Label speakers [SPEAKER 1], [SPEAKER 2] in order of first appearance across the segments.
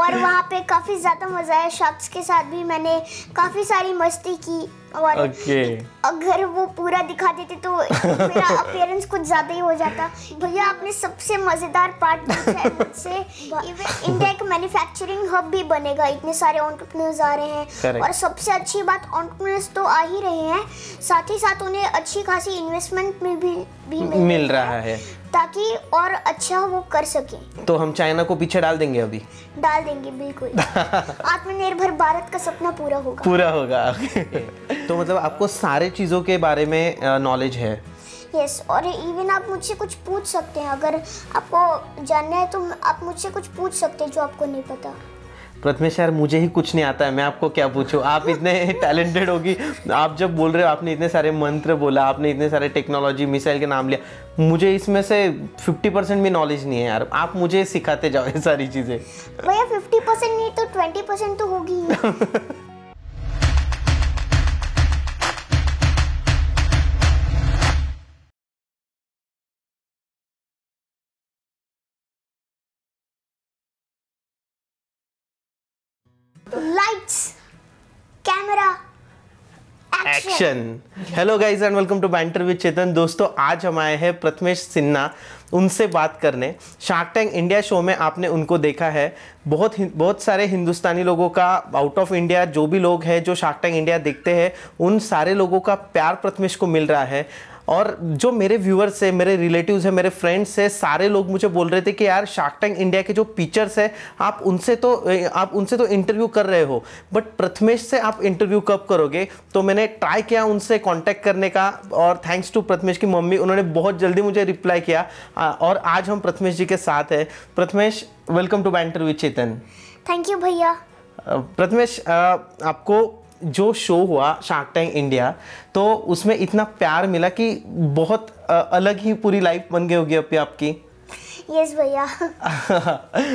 [SPEAKER 1] और वहाँ पे काफ़ी ज़्यादा मज़ा आया शख्स के साथ भी मैंने काफ़ी सारी मस्ती की और okay. अगर वो पूरा दिखा देते तो मेरा अपीयरेंस कुछ ज्यादा ही हो जाता भैया आपने सबसे मजेदार पार्ट पूछा है मुझसे इंडिया एक मैन्युफैक्चरिंग हब भी बनेगा इतने सारे ऑन्टरप्रनर्स आ रहे हैं Correct. और सबसे अच्छी बात ऑन्टरप्रनर्स तो आ ही रहे हैं साथ ही साथ उन्हें अच्छी खासी इन्वेस्टमेंट में भी, भी मिल, मिल रहा है ताकि और अच्छा वो कर सके तो
[SPEAKER 2] हम चाइना को पीछे डाल देंगे अभी
[SPEAKER 1] डाल देंगे बिल्कुल आत्मनिर्भर भारत का सपना पूरा होगा पूरा
[SPEAKER 2] होगा तो मतलब आपको सारे चीज़ों के बारे में नॉलेज है यस
[SPEAKER 1] yes, और इवन आप मुझसे कुछ पूछ सकते हैं अगर आपको जानना है तो आप मुझसे कुछ पूछ सकते हैं जो आपको नहीं पता
[SPEAKER 2] प्रथमेश यार मुझे ही कुछ नहीं आता है मैं आपको क्या पूछूं आप इतने टैलेंटेड होगी आप जब बोल रहे हो आपने इतने सारे मंत्र बोला आपने इतने सारे टेक्नोलॉजी मिसाइल के नाम लिया मुझे इसमें से 50 परसेंट भी नॉलेज नहीं है यार आप मुझे सिखाते जाओ ये सारी चीज़ें
[SPEAKER 1] भैया 50 परसेंट नहीं तो 20 परसेंट तो होगी
[SPEAKER 2] camera action hello guys and welcome to banter with Chetan दोस्तों आज हम आए हैं प्रथमेश सिन्हा उनसे बात करने शार्क टैंक इंडिया शो में आपने उनको देखा है बहुत बहुत सारे हिंदुस्तानी लोगों का आउट ऑफ इंडिया जो भी लोग हैं जो शार्क टैंक इंडिया देखते हैं उन सारे लोगों का प्यार प्रथमेश को मिल रहा है और जो मेरे व्यूअर्स है मेरे रिलेटिव्स है मेरे फ्रेंड्स है सारे लोग मुझे बोल रहे थे कि यार शार्क टैंक इंडिया के जो पीचर्स है आप उनसे तो आप उनसे तो इंटरव्यू कर रहे हो बट प्रथमेश से आप इंटरव्यू कब करोगे तो मैंने ट्राई किया उनसे कॉन्टैक्ट करने का और थैंक्स टू प्रथमेश की मम्मी उन्होंने बहुत जल्दी मुझे रिप्लाई किया और आज हम प्रथमेश जी के साथ है Prathamesh welcome to banter with Chetan
[SPEAKER 1] thank you भैया
[SPEAKER 2] प्रथमेश आपको जो शो हुआ शार्क टैंक इंडिया तो उसमें इतना प्यार मिला कि बहुत अलग ही पूरी लाइफ बन गई होगी अभी आपकी यस भैया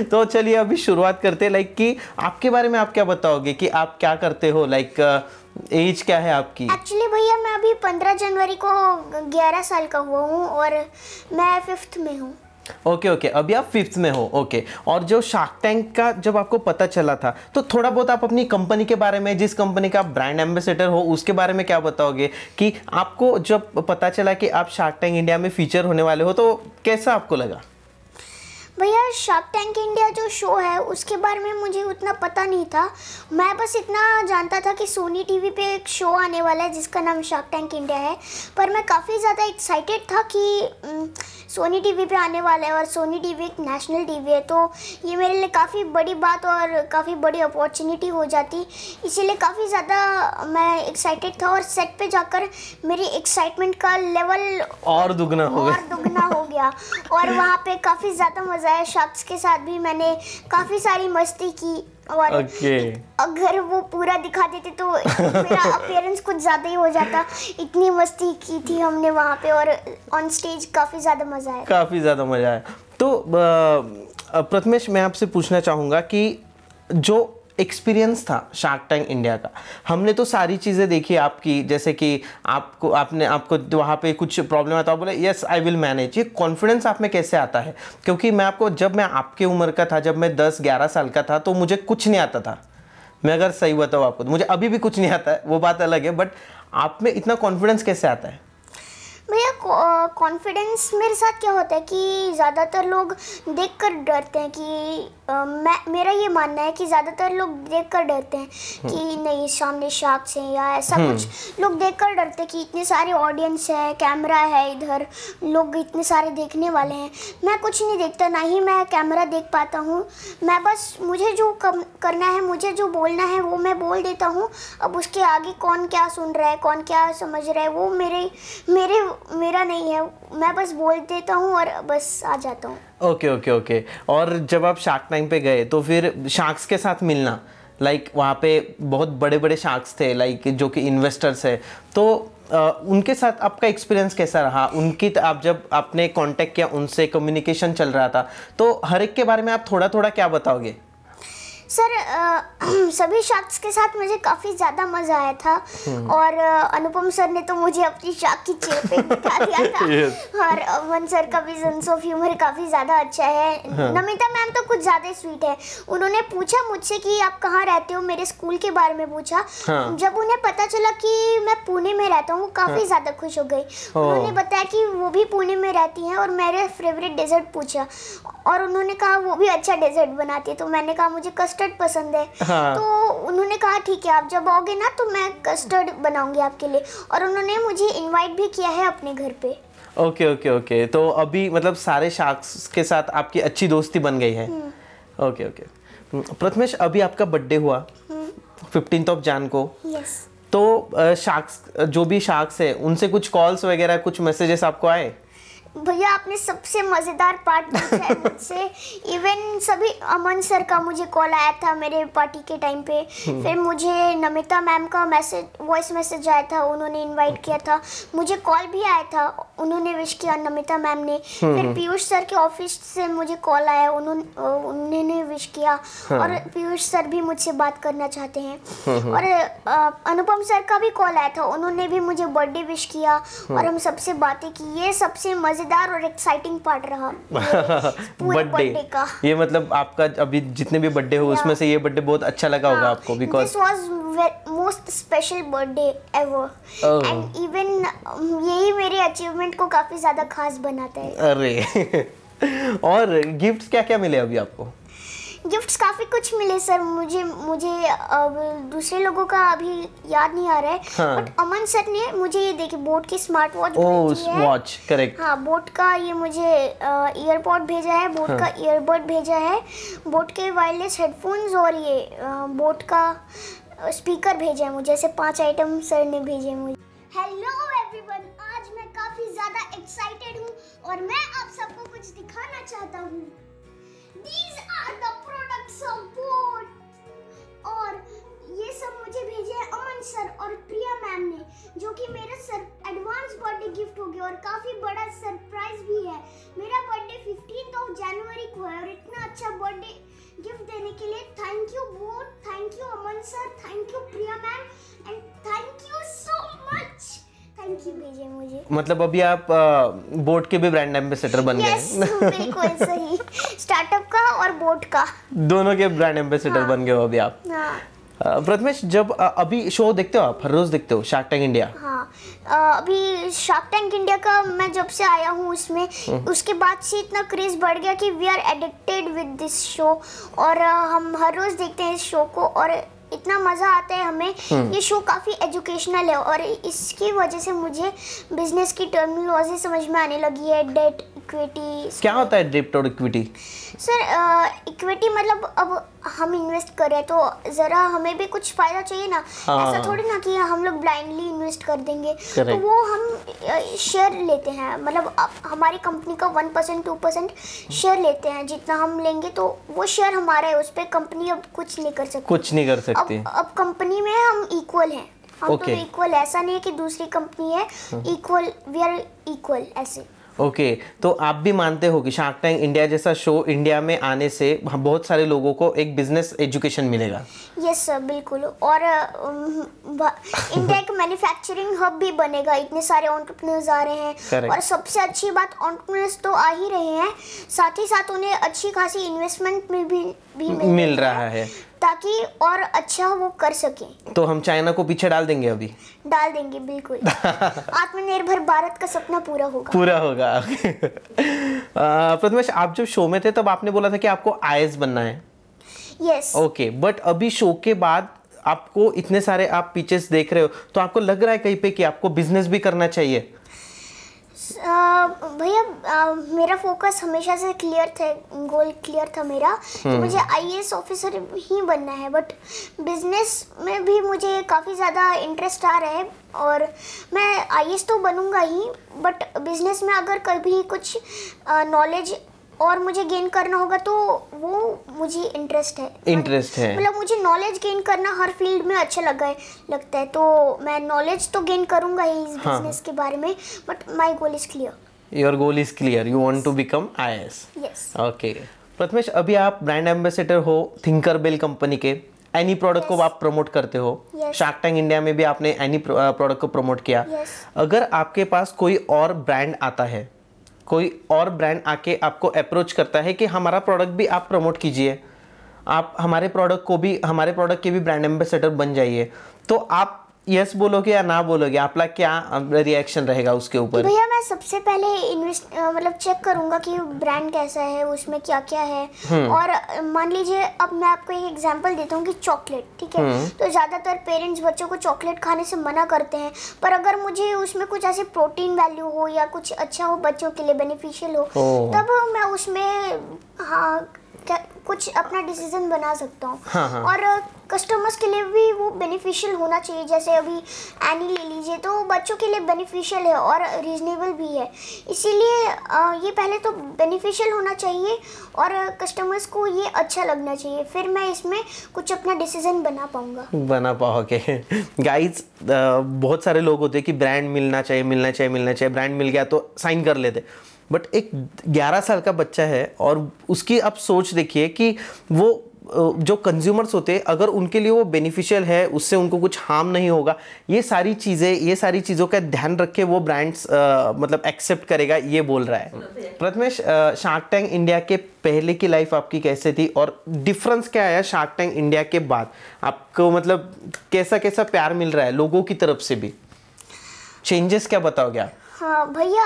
[SPEAKER 2] तो चलिए अभी शुरुआत करते हैं लाइक कि आपके बारे में आप क्या बताओगे कि आप क्या करते हो लाइक एज क्या है आपकी
[SPEAKER 1] एक्चुअली भैया मैं अभी पंद्रह जनवरी को ग्यारह साल का हुआ हूँ और मैं फिफ्थ में हूँ
[SPEAKER 2] ओके ओके अभी आप फिफ्थ में हो ओके और जो शार्क टैंक का जब आपको पता चला था तो थोड़ा बहुत आप अपनी कंपनी के बारे में जिस कंपनी का आप ब्रांड एम्बेसडर हो उसके बारे में क्या बताओगे कि आपको जब पता चला कि आप शार्क टैंक इंडिया में फीचर होने वाले हो तो कैसा आपको लगा
[SPEAKER 1] भैया शार्क टैंक इंडिया जो शो है उसके बारे में मुझे उतना पता नहीं था मैं बस इतना जानता था कि सोनी टीवी पे एक शो आने वाला है जिसका नाम शार्क टैंक इंडिया है पर मैं काफ़ी ज़्यादा एक्साइटेड था कि सोनी टीवी पे आने वाला है और सोनी टीवी एक नेशनल टीवी है तो ये मेरे लिए काफ़ी बड़ी बात और काफ़ी बड़ी अपॉर्चुनिटी हो जाती इसीलिए काफ़ी ज़्यादा मैं एक्साइटेड था और सेट पे जाकर मेरी एक्साइटमेंट का लेवल
[SPEAKER 2] और दुगना हो गया और
[SPEAKER 1] दुगना हो गया और वहाँ पे काफ़ी ज़्यादा मज़ा मज़ा आया शख्स के साथ भी मैंने काफ़ी सारी मस्ती की और okay. अगर वो पूरा दिखा देते तो मेरा अपीयरेंस कुछ ज़्यादा ही हो जाता इतनी मस्ती की थी हमने वहाँ पे और ऑन स्टेज काफ़ी ज़्यादा मज़ा आया
[SPEAKER 2] काफ़ी ज़्यादा मज़ा आया तो प्रथमेश मैं आपसे पूछना चाहूंगा कि जो एक्सपीरियंस था शार्क टैंक इंडिया का हमने तो सारी चीज़ें देखी आपकी जैसे कि आपको आपने आपको वहाँ पे कुछ प्रॉब्लम आता बोले यस आई विल मैनेज ये कॉन्फिडेंस आप में कैसे आता है क्योंकि मैं आपको जब मैं आपके उम्र का था जब मैं दस ग्यारह साल का था तो मुझे कुछ नहीं आता था मैं अगर सही बताऊँ आपको तो मुझे अभी भी कुछ नहीं आता है वो बात अलग है बट आप में इतना कॉन्फिडेंस कैसे आता है
[SPEAKER 1] भैया कॉन्फिडेंस मेरे साथ क्या होता है कि ज़्यादातर लोग देख कर डरते हैं कि आ, मैं मेरा ये मानना है कि ज़्यादातर लोग देख कर डरते हैं हम्म। कि नहीं सामने शार्क्स हैं या ऐसा हम्म। कुछ लोग देख कर डरते हैं कि इतने सारे ऑडियंस है कैमरा है इधर लोग इतने सारे देखने वाले हैं मैं कुछ नहीं देखता ना ही मैं कैमरा देख पाता हूँ मैं बस मुझे जो कम करना है मुझे जो बोलना है वो मैं बोल देता हूँ अब उसके आगे कौन क्या सुन रहा है कौन क्या समझ रहा है वो मेरे मेरे मेरे मेरा नहीं है मैं बस बोल देता हूँ और बस आ जाता हूँ
[SPEAKER 2] ओके ओके ओके और जब आप शार्क टाइम पे गए तो फिर शार्क्स के साथ मिलना लाइक like, वहाँ पे बहुत बड़े बड़े शार्क्स थे लाइक like, जो कि इन्वेस्टर्स है तो आ, उनके साथ आपका एक्सपीरियंस कैसा रहा उनकी आप जब आपने कांटेक्ट किया उनसे कम्युनिकेशन चल रहा था तो हर एक के बारे में आप थोड़ा थोड़ा क्या बताओगे
[SPEAKER 1] सर सभी शख्स के साथ मुझे काफ़ी ज़्यादा मज़ा आया था हम्म। और अनुपम सर ने तो मुझे अपनी शाख की चेयर पे बिठा दिया था और अमन सर का भी सेंस ऑफ ह्यूमर काफ़ी ज़्यादा अच्छा है हाँ। नमिता मैम तो कुछ ज़्यादा स्वीट है उन्होंने पूछा मुझसे कि आप कहाँ रहते हो मेरे स्कूल के बारे में पूछा हाँ। जब उन्हें पता चला कि मैं पुणे में रहता हूँ हाँ। काफ़ी ज़्यादा खुश हो गई उन्होंने बताया कि वो भी पुणे में रहती हैं और मेरे फेवरेट डेजर्ट पूछा और उन्होंने कहा वो भी अच्छा डेजर्ट बनाती है तो मैंने कहा मुझे कस्ट कस्टर्ड पसंद है हाँ। तो उन्होंने कहा ठीक है आप जब आओगे ना तो मैं कस्टर्ड बनाऊंगी आपके लिए और उन्होंने मुझे इनवाइट भी किया है अपने घर पे
[SPEAKER 2] ओके ओके ओके तो अभी मतलब सारे शार्क्स के साथ आपकी अच्छी दोस्ती बन गई है हम्म। ओके ओके प्रथमेश अभी आपका बर्थडे हुआ फिफ्टीन ऑफ जान को यस तो शार्क्स जो भी शार्क्स है उनसे कुछ कॉल्स वगैरह कुछ मैसेजेस आपको आए
[SPEAKER 1] भैया आपने सबसे मज़ेदार पार्ट पूछा है मुझसे इवन सभी अमन सर का मुझे कॉल आया था मेरे पार्टी के टाइम पे हम्म। फिर मुझे नमिता मैम का मैसेज वॉइस मैसेज आया था उन्होंने इनवाइट किया था मुझे कॉल भी आया था उन्होंने विश किया नमिता मैम ने फिर हम्म। पीयूष सर के ऑफिस से मुझे कॉल आया उन्होंने उन्होंने विश किया हाँ। और पीयूष सर भी मुझसे बात करना चाहते हैं हाँ, हाँ। और अनुपम सर का भी कॉल आया था उन्होंने भी मुझे बर्थडे विश किया और हम सबसे बातें की ये सबसे मज़े मजेदार और एक्साइटिंग पार्ट रहा
[SPEAKER 2] बर्थडे का ये मतलब आपका अभी जितने भी बर्थडे हो उसमें से ये बर्थडे बहुत अच्छा लगा होगा हाँ। आपको because
[SPEAKER 1] this most special birthday ever and even यही मेरे अचीवमेंट को काफी ज्यादा खास बनाता है
[SPEAKER 2] अरे और गिफ्ट्स क्या क्या मिले अभी आपको
[SPEAKER 1] गिफ्ट्स काफ़ी कुछ मिले सर मुझे मुझे अब दूसरे लोगों का अभी याद नहीं आ रहा है हाँ. बट अमन सर ने मुझे ये देखिए बोट की स्मार्ट वॉच वॉच करेक्ट हाँ बोट का ये मुझे ईयरपॉड भेजा है बोट हाँ. का ईयरबड भेजा है बोट के वायरलेस हेडफोन्स और ये बोट का स्पीकर भेजा है मुझे ऐसे पाँच आइटम सर ने भेजे मुझे हेलो एवरीवन आज मैं काफ़ी ज़्यादा एक्साइटेड हूँ और मैं आप सबको कुछ दिखाना चाहता हूँ these are the products of board. और ये सब मुझे भेजे हैं अमन सर और प्रिया मैम ने जो कि मेरा सर एडवांस बर्थडे गिफ्ट हो गया और काफ़ी बड़ा सरप्राइज भी है मेरा बर्थडे फिफ्टीन ऑफ जनवरी को है और इतना अच्छा बर्थडे गिफ्ट देने के लिए thank you board thank you Aman sir thank you Priya ma'am and thank you so much thank you भेजे मुझे
[SPEAKER 2] मतलब अभी आप बोर्ड के भी ब्रांड एम्बेसडर बन yes, गए
[SPEAKER 1] बिल्कुल सही बोट का
[SPEAKER 2] दोनों के ब्रांड एम्बेसिडर हाँ। बन गए हो अभी आप
[SPEAKER 1] हाँ।
[SPEAKER 2] प्रथमेश जब अभी शो देखते हो आप हर रोज देखते हो शार्क टैंक इंडिया
[SPEAKER 1] अभी शार्क टैंक इंडिया का मैं जब से आया हूँ उसमें हम्म। उसके बाद से इतना क्रेज बढ़ गया कि we are addicted with this show और हम हर रोज देखते हैं इस शो को और इतना मज़ा आता है हमें हम्म। ये शो काफ़ी एजुकेशनल है और इसकी वजह से मुझे बिजनेस की टर्मिनोलॉजी समझ में आने लगी है डेट इक्विटी
[SPEAKER 2] क्या होता है डेप्ट और इक्विटी
[SPEAKER 1] सर इक्विटी मतलब अब हम इन्वेस्ट कर रहे हैं तो ज़रा हमें भी कुछ फ़ायदा चाहिए ना हाँ। ऐसा थोड़ी ना कि हम लोग ब्लाइंडली इन्वेस्ट कर देंगे तो वो हम शेयर uh, लेते हैं मतलब हमारी कंपनी का one percent two percent share लेते हैं जितना हम लेंगे तो वो शेयर हमारा है उस पर कंपनी अब कुछ नहीं कर सकती कुछ नहीं कर सकती अब, अब कंपनी में हम इक्वल हैं हम okay. तो इक्वल ऐसा नहीं है कि दूसरी कंपनी है इक्वल वी आर इक्वल ऐसे
[SPEAKER 2] ओके okay, तो आप भी मानते हो कि शार्क टैंक इंडिया जैसा शो इंडिया में आने से बहुत सारे लोगों को एक बिजनेस एजुकेशन मिलेगा यस
[SPEAKER 1] yes, सर बिल्कुल और इंडिया एक मैन्युफैक्चरिंग हब भी बनेगा इतने सारे ऑन्टरप्रनर्स आ रहे हैं Correct. और सबसे अच्छी बात ऑन्टरप्रनर्स तो आ ही रहे हैं साथ ही साथ उन्हें अच्छी खासी इन्वेस्टमेंट भी भी मिल, मिल रहा है ताकि और अच्छा वो कर सके
[SPEAKER 2] तो हम चाइना को पीछे डाल देंगे अभी
[SPEAKER 1] डाल देंगे बिल्कुल आत्मनिर्भर भारत का सपना पूरा होगा पूरा
[SPEAKER 2] होगा प्रथमेश आप जब शो में थे तब आपने बोला था कि आपको आई बनना है यस ओके बट अभी शो के बाद आपको इतने सारे आप पीचेस देख रहे हो तो आपको लग रहा है कहीं पे कि आपको बिजनेस भी करना चाहिए
[SPEAKER 1] भैया मेरा फोकस हमेशा से क्लियर था गोल क्लियर था मेरा कि हम्म। मुझे आईएएस ऑफिसर ही बनना है बट बिजनेस में भी मुझे काफ़ी ज़्यादा इंटरेस्ट आ रहा है और मैं आईएएस तो बनूंगा ही बट बिजनेस में अगर कभी कुछ नॉलेज और मुझे गेन करना होगा तो वो मुझे इंटरेस्ट है इंटरेस्ट है मतलब मुझे नॉलेज गेन करना हर फील्ड में अच्छा लगा है लगता है तो मैं नॉलेज तो गेन करूंगा ही इस हाँ. बिजनेस के बारे में but my goal is clear
[SPEAKER 2] your goal is clear you want to become IAS yes okay Prathamesh अभी आप ब्रांड एम्बेसडर हो थिंकर बेल कंपनी के एनी प्रोडक्ट yes. को आप प्रमोट करते हो शार्क टैंक इंडिया में भी आपने एनी प्रोडक्ट uh, को प्रमोट किया yes. अगर आपके पास कोई और ब्रांड आता है कोई और ब्रांड आके आपको अप्रोच करता है कि हमारा प्रोडक्ट भी आप प्रमोट कीजिए आप हमारे प्रोडक्ट को भी हमारे प्रोडक्ट के भी ब्रांड एम्बेसडर बन जाइए तो आप यस बोलोगे या ना बोलोगे आपका क्या रिएक्शन रहेगा उसके ऊपर भैया
[SPEAKER 1] मैं सबसे पहले इन्वेस्ट मतलब चेक करूंगा कि ब्रांड कैसा है उसमें क्या क्या है हम्म। और मान लीजिए अब मैं आपको एक एग्जांपल देता हूँ कि चॉकलेट ठीक है हम्म। तो ज़्यादातर पेरेंट्स बच्चों को चॉकलेट खाने से मना करते हैं पर अगर मुझे उसमें कुछ ऐसे प्रोटीन वैल्यू हो या कुछ अच्छा हो बच्चों के लिए बेनिफिशियल हो तब मैं उसमें हाँ कुछ अपना डिसीजन बना सकता हूँ हाँ हाँ। और कस्टमर्स के लिए भी वो बेनिफिशियल होना चाहिए जैसे अभी एनी ले लीजिए तो बच्चों के लिए बेनिफिशियल है और रीजनेबल भी है इसीलिए ये पहले तो बेनिफिशियल होना चाहिए और कस्टमर्स को ये अच्छा लगना चाहिए फिर मैं इसमें कुछ अपना डिसीजन बना पाऊँगा
[SPEAKER 2] बना पाओगे गाइज बहुत सारे लोग होते हैं कि ब्रांड मिलना चाहिए मिलना चाहिए मिलना चाहिए ब्रांड मिल गया तो साइन कर लेते बट एक 11 साल का बच्चा है और उसकी आप सोच देखिए कि वो जो कंज्यूमर्स होते हैं अगर उनके लिए वो बेनिफिशियल है उससे उनको कुछ हार्म नहीं होगा ये सारी चीज़ें ये सारी चीज़ों का ध्यान रख के वो ब्रांड्स मतलब एक्सेप्ट करेगा ये बोल रहा है प्रथमेश शार्क टैंक इंडिया के पहले की लाइफ आपकी कैसे थी और डिफरेंस क्या आया शार्क टैंक इंडिया के बाद आपको मतलब कैसा कैसा प्यार मिल रहा है लोगों की तरफ से भी चेंजेस क्या बताओगे आप
[SPEAKER 1] हाँ भैया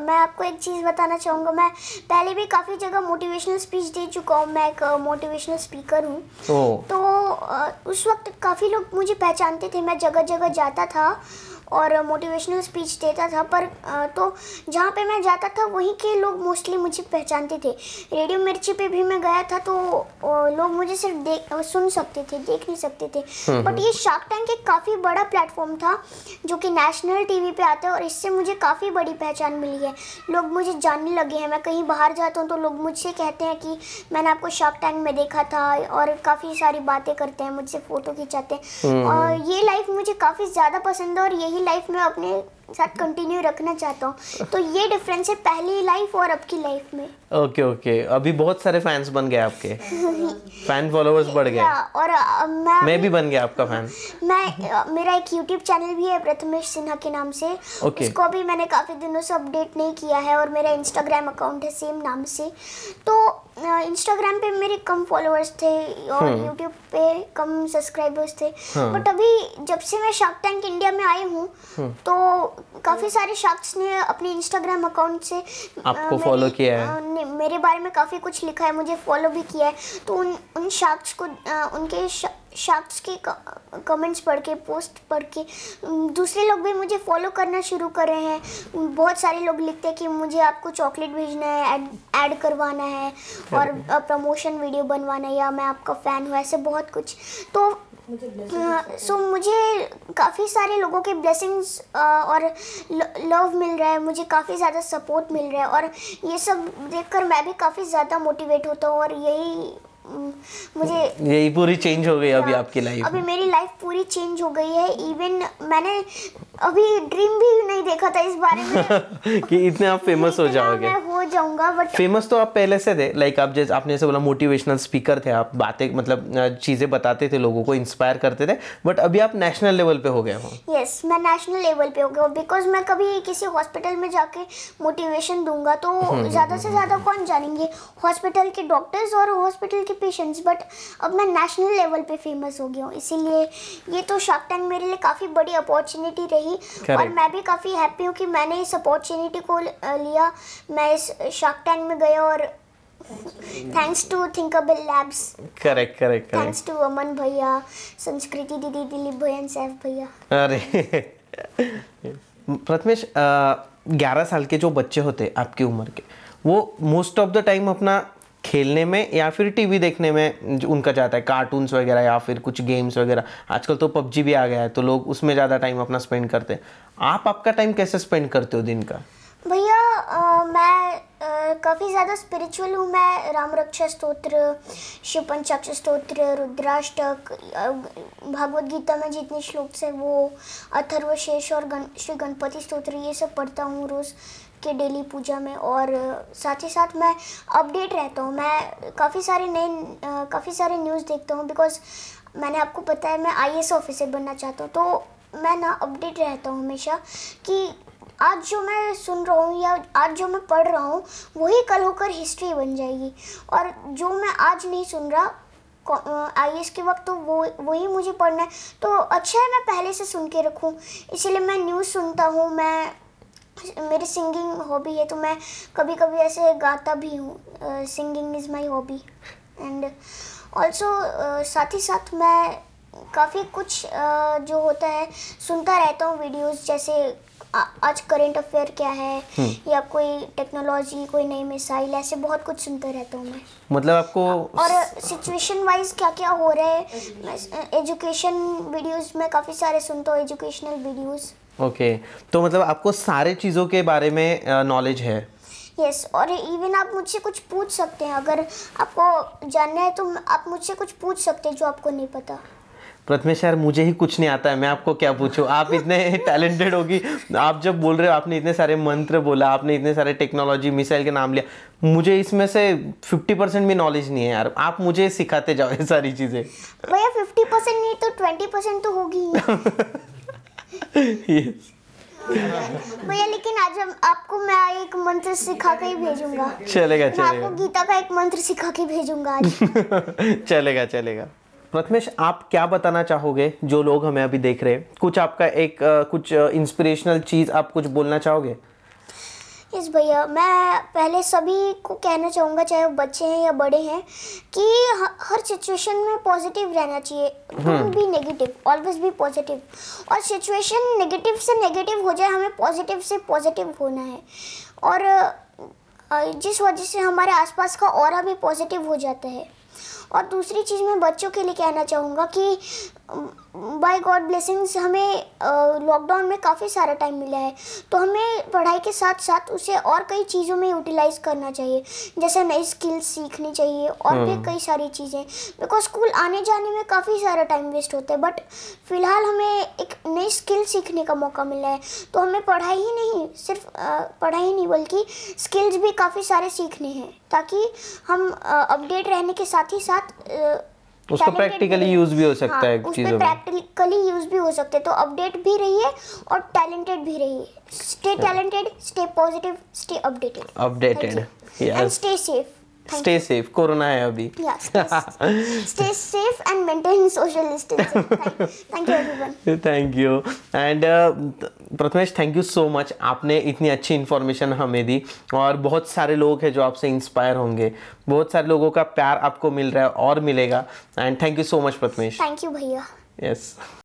[SPEAKER 1] मैं आपको एक चीज़ बताना चाहूँगा मैं पहले भी काफ़ी जगह मोटिवेशनल स्पीच दे चुका हूँ मैं एक मोटिवेशनल स्पीकर हूँ तो, तो उस वक्त काफ़ी लोग मुझे पहचानते थे मैं जगह जगह जाता था और मोटिवेशनल स्पीच देता था पर तो जहाँ पे मैं जाता था वहीं के लोग मोस्टली मुझे पहचानते थे रेडियो मिर्ची पे भी मैं गया था तो लोग मुझे सिर्फ देख सुन सकते थे देख नहीं सकते थे बट हम्म, हम्म। ये शार्क टैंक एक काफ़ी बड़ा प्लेटफॉर्म था जो कि नेशनल टीवी पे आता है और इससे मुझे काफ़ी बड़ी पहचान मिली है लोग मुझे जानने लगे हैं मैं कहीं बाहर जाता हूँ तो लोग मुझसे कहते हैं कि मैंने आपको शार्क टैंक में देखा था और काफ़ी सारी बातें करते हैं मुझसे फ़ोटो खिंचाते हैं हम्म, और ये लाइफ मुझे काफ़ी ज़्यादा पसंद है और यही लाइफ में अपने साथ कंटिन्यू रखना चाहता हूँ तो ये डिफरेंस है पहली लाइफ और अब की लाइफ में
[SPEAKER 2] ओके okay, ओके okay. अभी बहुत सारे फैंस बन गए आपके
[SPEAKER 1] फैन
[SPEAKER 2] फॉलोअर्स बढ़ गए
[SPEAKER 1] और uh, मैं मैं भी
[SPEAKER 2] बन गया आपका फैन
[SPEAKER 1] मैं uh, मेरा एक यूट्यूब चैनल भी है प्रथमेश सिन्हा के नाम से okay. उसको भी मैंने काफ़ी दिनों से अपडेट नहीं किया है और मेरा इंस्टाग्राम अकाउंट है सेम नाम से तो इंस्टाग्राम uh, पे मेरे कम फॉलोअर्स थे और यूट्यूब hmm. पे कम सब्सक्राइबर्स थे बट hmm. अभी जब से मैं शार्क टैंक इंडिया में आई हूँ hmm. तो काफ़ी सारे शख्स ने अपने इंस्टाग्राम अकाउंट से आपको फॉलो किया है मेरे बारे में काफ़ी कुछ लिखा है मुझे फॉलो भी किया है तो उन उन शख्स को आ, उनके शख्स के कमेंट्स पढ़ के पोस्ट पढ़ के दूसरे लोग भी मुझे फॉलो करना शुरू कर रहे हैं बहुत सारे लोग लिखते हैं कि मुझे आपको चॉकलेट भेजना है ऐड करवाना है और प्रमोशन वीडियो बनवाना है या मैं आपका फ़ैन हूँ ऐसे बहुत कुछ तो सो मुझे हाँ, काफ़ी सारे लोगों के ब्लेसिंग्स और लव मिल रहा है मुझे काफ़ी ज़्यादा सपोर्ट मिल रहा है और ये सब देखकर मैं भी काफ़ी ज़्यादा मोटिवेट होता हूँ और यही मुझे यही
[SPEAKER 2] पूरी चेंज हो गई अभी हाँ, आपकी लाइफ अभी
[SPEAKER 1] मेरी लाइफ पूरी चेंज हो गई है इवन मैंने अभी ड्रीम भी नहीं देखा था इस बारे
[SPEAKER 2] में कि इतने आप फेमस हो जाओगे
[SPEAKER 1] जाऊंगा बट फेमस
[SPEAKER 2] तो आप पहले से थे लाइक आप जैसे आपने जैसे बोला मोटिवेशनल स्पीकर थे आप बातें मतलब चीज़ें बताते थे लोगों को इंस्पायर करते थे बट अभी आप नेशनल लेवल पे हो गए हो
[SPEAKER 1] यस yes, मैं नेशनल लेवल पे हो गया बिकॉज मैं कभी किसी हॉस्पिटल में जाके मोटिवेशन दूंगा तो हम्म, हम्म, ज़्यादा हम्म, से ज़्यादा कौन जानेंगे हॉस्पिटल के डॉक्टर्स और हॉस्पिटल के पेशेंट्स बट अब मैं नेशनल लेवल पे फेमस हो गया हूँ इसीलिए ये तो शार्क टैंक मेरे लिए काफ़ी बड़ी अपॉर्चुनिटी रही और मैं भी काफ़ी हैप्पी हूँ कि मैंने इस अपॉर्चुनिटी को लिया मैं इस शार्क टैंक में गए और
[SPEAKER 2] thanks
[SPEAKER 1] to Thinkable Labs
[SPEAKER 2] correct correct thanks
[SPEAKER 1] to Aman भैया संस्कृति दीदी दिलीप भैया एंड सैफ भैया
[SPEAKER 2] अरे प्रथमेश ग्यारह साल के जो बच्चे होते हैं आपकी उम्र के वो मोस्ट ऑफ द टाइम अपना खेलने में या फिर टीवी देखने में उनका जाता है कार्टून्स वगैरह या फिर कुछ गेम्स वगैरह आजकल तो पबजी भी आ गया है तो लोग उसमें ज़्यादा टाइम अपना स्पेंड करते हैं आप आपका टाइम कैसे स्पेंड करते हो दिन का
[SPEAKER 1] भैया मैं काफ़ी ज़्यादा स्पिरिचुअल हूँ मैं राम रक्षा स्त्रोत्र शिव पंचाक्ष स्त्रोत्र रुद्राष्टक भागवत गीता में जितने श्लोक हैं वो अथर्व शेष और गण श्री गणपति स्त्रोत्र ये सब पढ़ता हूँ रोज़ के डेली पूजा में और साथ ही साथ मैं अपडेट रहता हूँ मैं काफ़ी सारे नए काफ़ी सारे न्यूज़ देखता हूँ बिकॉज मैंने आपको पता है मैं आई ऑफिसर बनना चाहता हूँ तो मैं ना अपडेट रहता हूँ हमेशा कि आज जो मैं सुन रहा हूँ या आज जो मैं पढ़ रहा हूँ वही कल होकर हिस्ट्री बन जाएगी और जो मैं आज नहीं सुन रहा आई एस के वक्त तो वो वही मुझे पढ़ना है तो अच्छा है मैं पहले से सुन के रखूँ इसीलिए मैं न्यूज़ सुनता हूँ मैं मेरी सिंगिंग हॉबी है तो मैं कभी कभी ऐसे गाता भी हूँ singing is my hobby and also साथ ही साथ मैं काफ़ी कुछ uh, जो होता है सुनता रहता हूँ वीडियोस जैसे आज करेंट अफेयर क्या है हम्म। या कोई टेक्नोलॉजी कोई नई मिसाइल ऐसे बहुत कुछ सुनता रहता हूँ मैं
[SPEAKER 2] मतलब आपको और
[SPEAKER 1] सिचुएशन वाइज क्या क्या हो रहा है एजुकेशन वीडियोस में काफ़ी सारे सुनता हूँ एजुकेशनल वीडियोस
[SPEAKER 2] ओके okay. तो मतलब आपको सारे चीज़ों के बारे में नॉलेज है
[SPEAKER 1] यस yes, और इवन आप मुझसे कुछ पूछ सकते हैं अगर आपको जानना है तो आप मुझसे कुछ पूछ सकते हैं जो आपको नहीं पता
[SPEAKER 2] प्रथमेश यार मुझे ही कुछ नहीं आता है मैं आपको क्या पूछूँ आप इतने टैलेंटेड होगी आप जब बोल रहे हो आपने इतने सारे मंत्र बोला आपने इतने सारे टेक्नोलॉजी मिसाइल के नाम लिया मुझे इसमें से फिफ्टी परसेंट भी नॉलेज नहीं है यार आप मुझे सिखाते जाओ ये सारी चीज़ें
[SPEAKER 1] भैया फिफ्टी परसेंट नहीं तो ट्वेंटी परसेंट तो होगी भैया लेकिन आज हम आपको मैं एक मंत्र सिखा के ही भेजूंगा
[SPEAKER 2] चलेगा चलेगा आपको
[SPEAKER 1] गीता का एक मंत्र सिखा के भेजूंगा आज
[SPEAKER 2] चलेगा चलेगा प्रथमेश आप क्या बताना चाहोगे जो लोग हमें अभी देख रहे हैं कुछ आपका एक कुछ इंस्पिरेशनल चीज़ आप कुछ बोलना चाहोगे
[SPEAKER 1] यस भैया मैं पहले सभी को कहना चाहूँगा चाहे वो बच्चे हैं या बड़े हैं कि हर सिचुएशन में पॉजिटिव रहना चाहिए don't be negative always be positive और सिचुएशन नेगेटिव से नेगेटिव हो जाए हमें पॉजिटिव से पॉजिटिव होना है और जिस वजह से हमारे आसपास का और भी पॉजिटिव हो जाता है और दूसरी चीज़ मैं बच्चों के लिए कहना चाहूँगा कि बाय गॉड ब्लेसिंग्स हमें लॉकडाउन में काफ़ी सारा टाइम मिला है तो हमें पढ़ाई के साथ साथ उसे और कई चीज़ों में यूटिलाइज करना चाहिए जैसे नई स्किल्स सीखनी चाहिए और भी हाँ। कई सारी चीज़ें बिकॉज स्कूल आने जाने में काफ़ी सारा टाइम वेस्ट होता है बट फिलहाल हमें एक नई स्किल सीखने का मौका मिला है तो हमें पढ़ाई ही नहीं सिर्फ पढ़ाई ही नहीं बल्कि स्किल्स भी काफ़ी सारे सीखने हैं ताकि हम अपडेट रहने के साथ ही साथ साथ
[SPEAKER 2] उसको प्रैक्टिकली यूज भी हो सकता हाँ, है उसमें
[SPEAKER 1] प्रैक्टिकली यूज भी हो सकते हैं तो अपडेट भी रहिए और टैलेंटेड भी रहिए stay talented stay positive stay updated updated and stay safe stay
[SPEAKER 2] safe corona है अभी stay
[SPEAKER 1] safe and maintain social distance
[SPEAKER 2] thank you and Prathamesh thank you so much आपने इतनी अच्छी इन्फॉर्मेशन हमें दी और बहुत सारे लोग हैं जो आपसे इंस्पायर होंगे बहुत सारे लोगों का प्यार आपको मिल रहा है और मिलेगा and thank you so much Prathamesh
[SPEAKER 1] thank you भैया
[SPEAKER 2] यस